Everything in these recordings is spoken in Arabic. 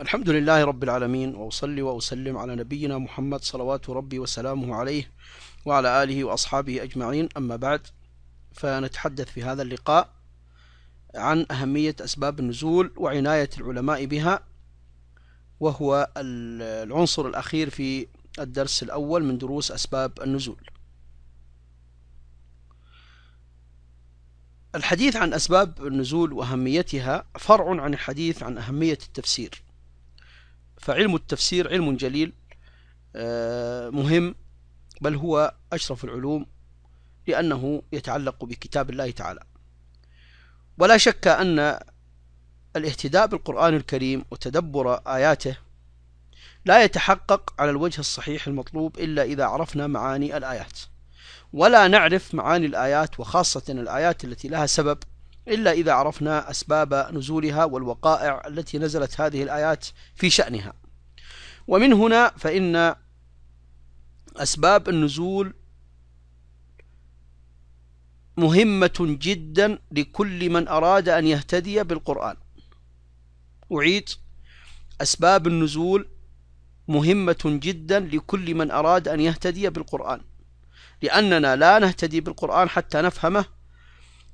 الحمد لله رب العالمين وأصلي وأسلم على نبينا محمد صلوات ربي وسلامه عليه وعلى آله وأصحابه أجمعين أما بعد فنتحدث في هذا اللقاء عن أهمية أسباب النزول وعناية العلماء بها وهو العنصر الأخير في الدرس الأول من دروس أسباب النزول الحديث عن أسباب النزول وأهميتها فرع عن الحديث عن أهمية التفسير فعلم التفسير علم جليل آه، مهم بل هو أشرف العلوم لأنه يتعلق بكتاب الله تعالى ولا شك أن الاهتداء بالقرآن الكريم وتدبر آياته لا يتحقق على الوجه الصحيح المطلوب إلا إذا عرفنا معاني الآيات ولا نعرف معاني الآيات وخاصة الآيات التي لها سبب إلا إذا عرفنا أسباب نزولها والوقائع التي نزلت هذه الآيات في شأنها ومن هنا فإن أسباب النزول مهمة جدا لكل من أراد أن يهتدي بالقرآن أعيد أسباب النزول مهمة جدا لكل من أراد أن يهتدي بالقرآن لأننا لا نهتدي بالقرآن حتى نفهمه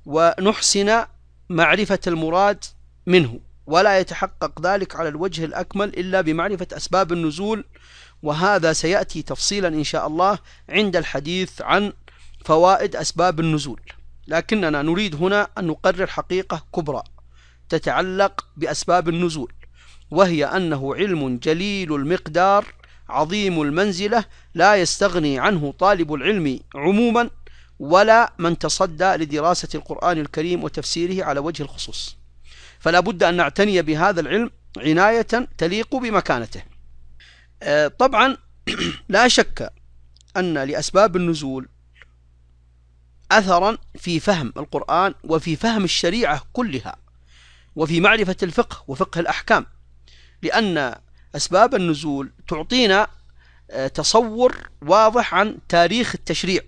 ونحسن معرفة المراد منه ولا يتحقق ذلك على الوجه الأكمل إلا بمعرفة أسباب النزول وهذا سيأتي تفصيلا إن شاء الله عند الحديث عن فوائد أسباب النزول لكننا نريد هنا أن نقرر حقيقة كبرى تتعلق بأسباب النزول وهي أنه علم جليل المقدار عظيم المنزلة لا يستغني عنه طالب العلم عموما ولا من تصدى لدراسة القرآن الكريم وتفسيره على وجه الخصوص فلا بد أن نعتني بهذا العلم عناية تليق بمكانته آه، طبعا لا شك أن لأسباب النزول أثرا في فهم القرآن وفي فهم الشريعة كلها وفي معرفة الفقه وفقه الأحكام لأن أسباب النزول تعطينا آه، تصور واضح عن تاريخ التشريع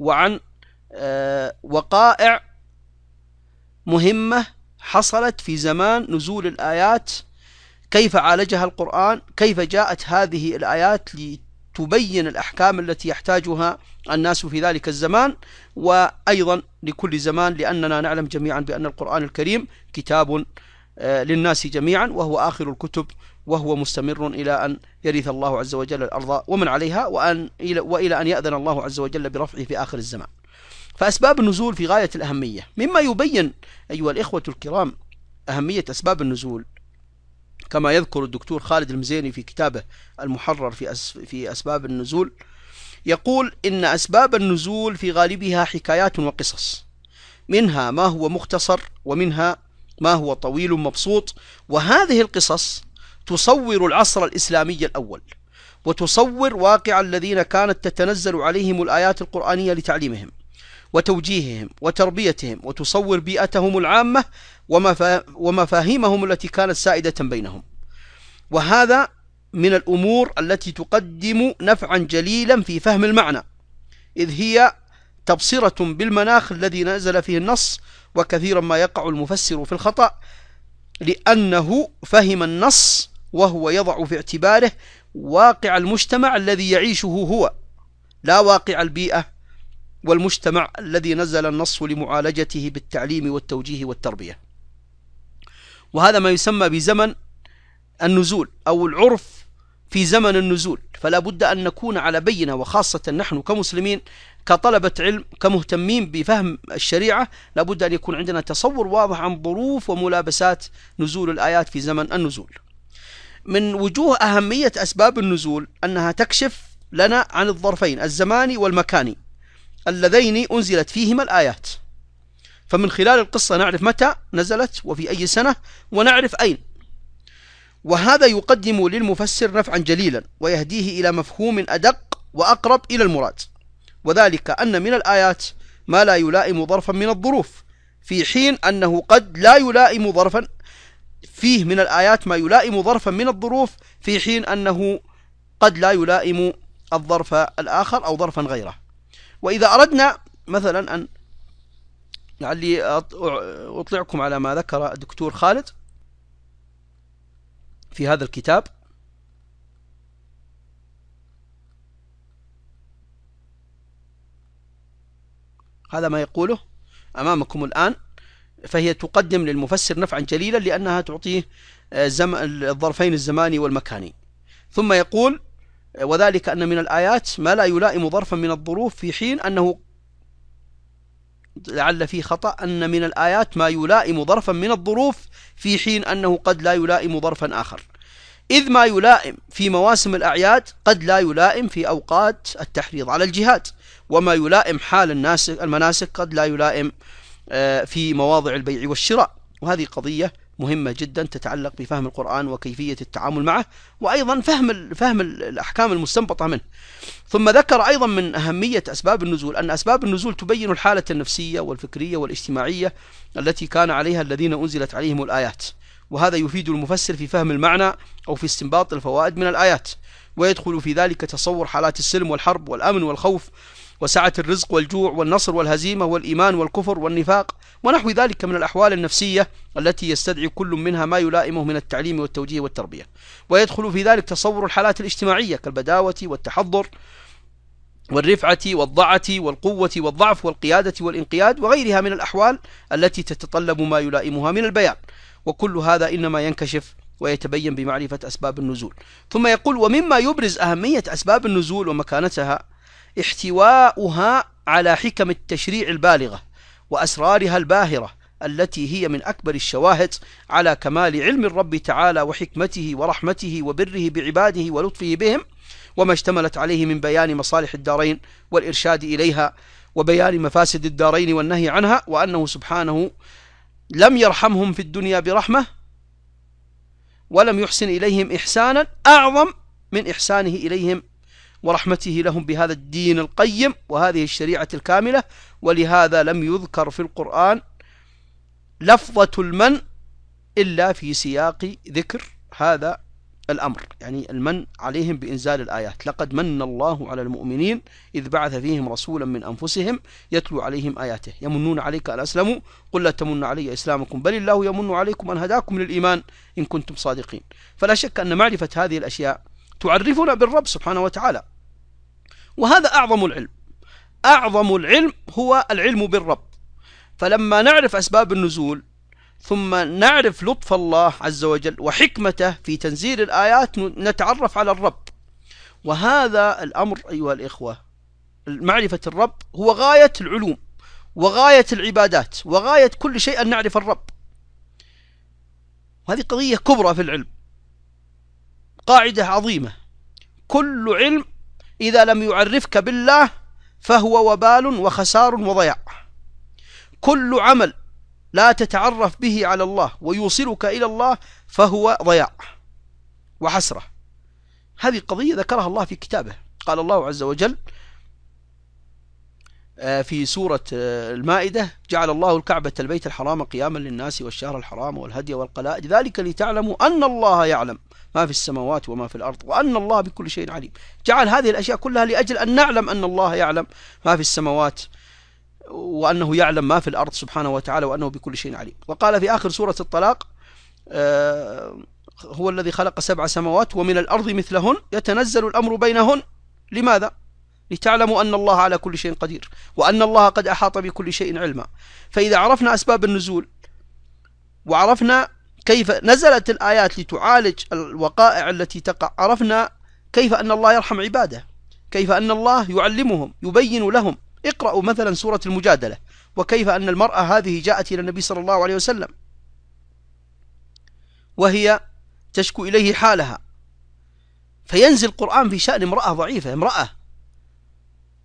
وعن آه، وقائع مهمة حصلت في زمان نزول الآيات كيف عالجها القرآن كيف جاءت هذه الآيات لتبين الأحكام التي يحتاجها الناس في ذلك الزمان وأيضا لكل زمان لأننا نعلم جميعا بأن القرآن الكريم كتاب آه، للناس جميعا وهو آخر الكتب وهو مستمر إلى أن يرث الله عز وجل الأرض ومن عليها وأن وإلى أن يأذن الله عز وجل برفعه في آخر الزمان فأسباب النزول في غاية الأهمية مما يبين أيها الإخوة الكرام أهمية أسباب النزول كما يذكر الدكتور خالد المزيني في كتابه المحرر في في أسباب النزول يقول إن أسباب النزول في غالبها حكايات وقصص منها ما هو مختصر ومنها ما هو طويل مبسوط وهذه القصص تصور العصر الإسلامي الأول وتصور واقع الذين كانت تتنزل عليهم الآيات القرآنية لتعليمهم وتوجيههم وتربيتهم وتصور بيئتهم العامة ومفاهيمهم التي كانت سائدة بينهم وهذا من الأمور التي تقدم نفعا جليلا في فهم المعنى إذ هي تبصرة بالمناخ الذي نزل فيه النص وكثيرا ما يقع المفسر في الخطأ لأنه فهم النص وهو يضع في اعتباره واقع المجتمع الذي يعيشه هو لا واقع البيئة والمجتمع الذي نزل النص لمعالجته بالتعليم والتوجيه والتربية وهذا ما يسمى بزمن النزول أو العرف في زمن النزول فلا بد أن نكون على بينة وخاصة نحن كمسلمين كطلبة علم كمهتمين بفهم الشريعة لابد أن يكون عندنا تصور واضح عن ظروف وملابسات نزول الآيات في زمن النزول من وجوه أهمية أسباب النزول أنها تكشف لنا عن الظرفين الزماني والمكاني اللذين أنزلت فيهما الآيات فمن خلال القصة نعرف متى نزلت وفي أي سنة ونعرف أين وهذا يقدم للمفسر نفعا جليلا ويهديه إلى مفهوم أدق وأقرب إلى المراد وذلك أن من الآيات ما لا يلائم ظرفا من الظروف في حين أنه قد لا يلائم ظرفا فيه من الآيات ما يلائم ظرفا من الظروف في حين أنه قد لا يلائم الظرف الآخر أو ظرفا غيره وإذا أردنا مثلا أن لعلي أطلعكم على ما ذكر الدكتور خالد في هذا الكتاب هذا ما يقوله أمامكم الآن فهي تقدم للمفسر نفعا جليلا لأنها تعطيه آه، زم... الظرفين الزماني والمكاني ثم يقول آه، وذلك أن من الآيات ما لا يلائم ظرفا من الظروف في حين أنه لعل فيه خطأ أن من الآيات ما يلائم ظرفا من الظروف في حين أنه قد لا يلائم ظرفا آخر إذ ما يلائم في مواسم الأعياد قد لا يلائم في أوقات التحريض على الجهاد وما يلائم حال الناس المناسك قد لا يلائم آه، في مواضع البيع والشراء وهذه قضية مهمة جدا تتعلق بفهم القرآن وكيفية التعامل معه وأيضا فهم فهم الأحكام المستنبطة منه ثم ذكر أيضا من أهمية أسباب النزول أن أسباب النزول تبين الحالة النفسية والفكرية والاجتماعية التي كان عليها الذين أنزلت عليهم الآيات وهذا يفيد المفسر في فهم المعنى أو في استنباط الفوائد من الآيات ويدخل في ذلك تصور حالات السلم والحرب والأمن والخوف وسعة الرزق والجوع والنصر والهزيمة والإيمان والكفر والنفاق ونحو ذلك من الأحوال النفسية التي يستدعي كل منها ما يلائمه من التعليم والتوجيه والتربية ويدخل في ذلك تصور الحالات الاجتماعية كالبداوة والتحضر والرفعة والضعة والقوة والضعف والقيادة والانقياد وغيرها من الأحوال التي تتطلب ما يلائمها من البيان وكل هذا إنما ينكشف ويتبين بمعرفة أسباب النزول ثم يقول ومما يبرز أهمية أسباب النزول ومكانتها احتواؤها على حكم التشريع البالغة وأسرارها الباهرة التي هي من أكبر الشواهد على كمال علم الرب تعالى وحكمته ورحمته وبره بعباده ولطفه بهم وما اشتملت عليه من بيان مصالح الدارين والإرشاد إليها وبيان مفاسد الدارين والنهي عنها وأنه سبحانه لم يرحمهم في الدنيا برحمة ولم يحسن إليهم إحسانا أعظم من إحسانه إليهم ورحمته لهم بهذا الدين القيم وهذه الشريعة الكاملة ولهذا لم يذكر في القرآن لفظة المن إلا في سياق ذكر هذا الأمر يعني المن عليهم بإنزال الآيات لقد من الله على المؤمنين إذ بعث فيهم رسولا من أنفسهم يتلو عليهم آياته يمنون عليك أن أسلموا قل لا تمن علي إسلامكم بل الله يمن عليكم أن هداكم للإيمان إن كنتم صادقين فلا شك أن معرفة هذه الأشياء تعرفنا بالرب سبحانه وتعالى وهذا أعظم العلم أعظم العلم هو العلم بالرب فلما نعرف أسباب النزول ثم نعرف لطف الله عز وجل وحكمته في تنزيل الآيات نتعرف على الرب وهذا الأمر أيها الإخوة معرفة الرب هو غاية العلوم وغاية العبادات وغاية كل شيء أن نعرف الرب هذه قضية كبرى في العلم قاعدة عظيمة كل علم إذا لم يعرفك بالله فهو وبال وخسار وضياع كل عمل لا تتعرف به على الله ويوصلك إلى الله فهو ضياع وحسرة هذه قضية ذكرها الله في كتابه قال الله عز وجل آه، في سورة آه، المائدة جعل الله الكعبة البيت الحرام قياما للناس والشهر الحرام والهدي والقلائد ذلك لتعلموا أن الله يعلم ما في السماوات وما في الأرض وأن الله بكل شيء عليم جعل هذه الأشياء كلها لأجل أن نعلم أن الله يعلم ما في السماوات وأنه يعلم ما في الأرض سبحانه وتعالى وأنه بكل شيء عليم وقال في آخر سورة الطلاق آه، هو الذي خلق سبع سماوات ومن الأرض مثلهن يتنزل الأمر بينهن لماذا؟ لتعلموا أن الله على كل شيء قدير وأن الله قد أحاط بكل شيء علما فإذا عرفنا أسباب النزول وعرفنا كيف نزلت الآيات لتعالج الوقائع التي تقع عرفنا كيف أن الله يرحم عباده كيف أن الله يعلمهم يبين لهم اقرأوا مثلا سورة المجادلة وكيف أن المرأة هذه جاءت إلى النبي صلى الله عليه وسلم وهي تشكو إليه حالها فينزل القرآن في شأن امرأة ضعيفة امرأة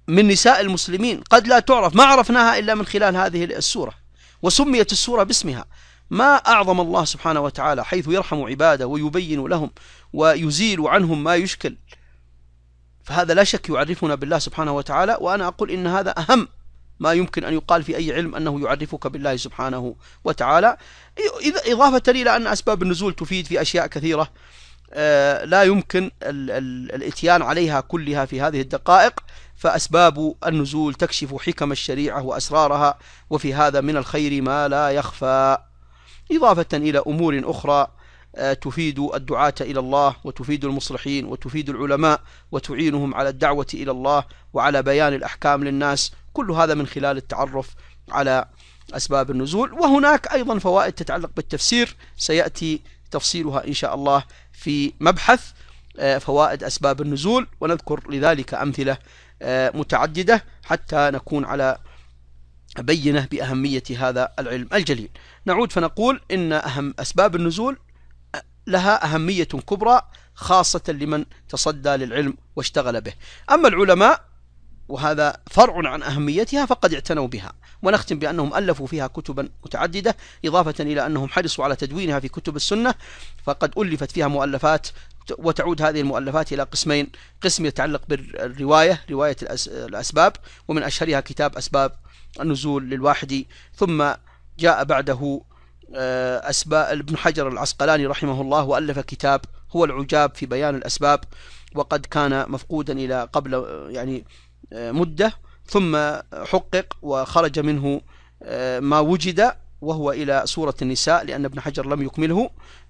من نساء المسلمين قد لا تعرف ما عرفناها إلا من خلال هذه السورة وسميت السورة باسمها ما أعظم الله سبحانه وتعالى حيث يرحم عباده ويبين لهم ويزيل عنهم ما يشكل فهذا لا شك يعرفنا بالله سبحانه وتعالى وأنا أقول إن هذا أهم ما يمكن أن يقال في أي علم أنه يعرفك بالله سبحانه وتعالى إضافة إلى أن أسباب النزول تفيد في أشياء كثيرة آه، لا يمكن الاتيان عليها كلها في هذه الدقائق فأسباب النزول تكشف حكم الشريعة وأسرارها وفي هذا من الخير ما لا يخفى إضافة إلى أمور أخرى آه، تفيد الدعاة إلى الله وتفيد المصلحين وتفيد العلماء وتعينهم على الدعوة إلى الله وعلى بيان الأحكام للناس كل هذا من خلال التعرف على أسباب النزول وهناك أيضا فوائد تتعلق بالتفسير سيأتي تفصيلها إن شاء الله في مبحث آه، فوائد أسباب النزول ونذكر لذلك أمثلة آه، متعددة حتى نكون على بينة بأهمية هذا العلم الجليل نعود فنقول إن أهم أسباب النزول آه، لها أهمية كبرى خاصة لمن تصدى للعلم واشتغل به أما العلماء وهذا فرع عن أهميتها فقد اعتنوا بها ونختم بأنهم ألفوا فيها كتبا متعددة إضافة إلى أنهم حرصوا على تدوينها في كتب السنة فقد ألفت فيها مؤلفات وتعود هذه المؤلفات إلى قسمين قسم يتعلق بالرواية رواية الأسباب ومن أشهرها كتاب أسباب النزول للواحدي ثم جاء بعده آه، أسباب ابن حجر العسقلاني رحمه الله وألف كتاب هو العجاب في بيان الأسباب وقد كان مفقودا إلى قبل يعني مدة ثم حقق وخرج منه آه، ما وجد وهو إلى سورة النساء لأن ابن حجر لم يكمله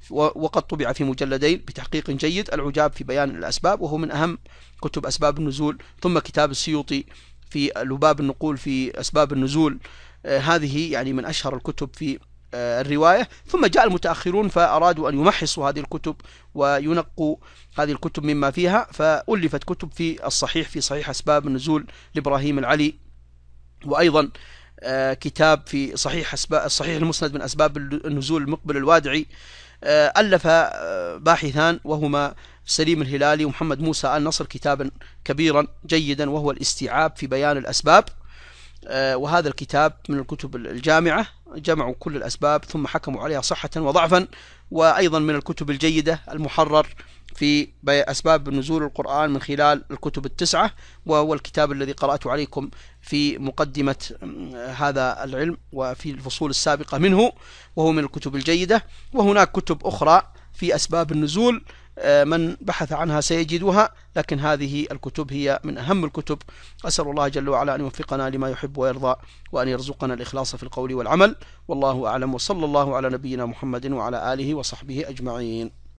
وقد طبع في مجلدين بتحقيق جيد العجاب في بيان الأسباب وهو من أهم كتب أسباب النزول ثم كتاب السيوطي في لباب النقول في أسباب النزول آه، هذه يعني من أشهر الكتب في آه، الرواية ثم جاء المتأخرون فأرادوا أن يمحصوا هذه الكتب وينقوا هذه الكتب مما فيها فألفت كتب في الصحيح في صحيح أسباب النزول لإبراهيم العلي وأيضا آه، كتاب في صحيح الصحيح المسند من أسباب النزول المقبل الوادعي آه، ألف باحثان وهما سليم الهلالي ومحمد موسى آل نصر كتابا كبيرا جيدا وهو الاستيعاب في بيان الأسباب وهذا الكتاب من الكتب الجامعة جمعوا كل الأسباب ثم حكموا عليها صحة وضعفا وأيضا من الكتب الجيدة المحرر في أسباب نزول القرآن من خلال الكتب التسعة وهو الكتاب الذي قرأت عليكم في مقدمة هذا العلم وفي الفصول السابقة منه وهو من الكتب الجيدة وهناك كتب أخرى في أسباب النزول آه، من بحث عنها سيجدها لكن هذه الكتب هي من أهم الكتب أسأل الله جل وعلا أن يوفقنا لما يحب ويرضى وأن يرزقنا الإخلاص في القول والعمل والله أعلم وصلى الله على نبينا محمد وعلى آله وصحبه أجمعين